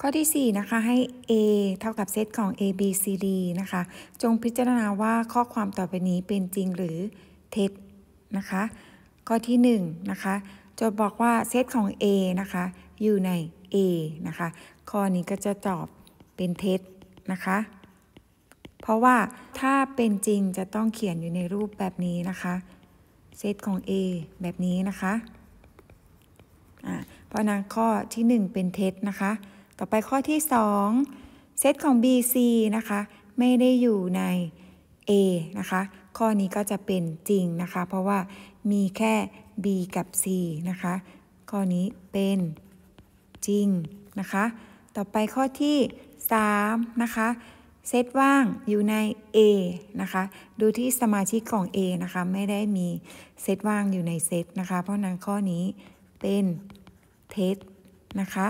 ข้อที่4นะคะให้ A เท่ากับเซตของ A B C D นะคะ จงพิจารณาว่าข้อความต่อไปนี้เป็นจริงหรือเท็จนะคะข้อที่1นะคะจะบอกว่าเซตของ A นะคะอยู่ใน A นะคะข้อนี้ก็จะตอบเป็นเท็จนะคะ เพราะว่าถ้าเป็นจริงจะต้องเขียนอยู่ในรูปแบบนี้นะคะ เซตของ A แบบนี้นะคะเพราะนั้นข้อที่ 1 เป็นเท็จนะคะต่อไปข้อที่ 2 เซตของ BC นะคะ ไม่ได้อยู่ใน A นะคะ ข้อนี้ก็จะเป็นจริงนะคะ เพราะว่ามีแค่ B กับ C นะคะ ข้อนี้เป็นจริงนะคะ ต่อไปข้อที่ 3 นะคะ เซตว่างอยู่ใน A นะคะ ดูที่สมาชิกของ A นะคะ ไม่ได้มีเซตว่างอยู่ในเซตนะคะ เพราะนั้นข้อนี้เป็นเท็จนะคะ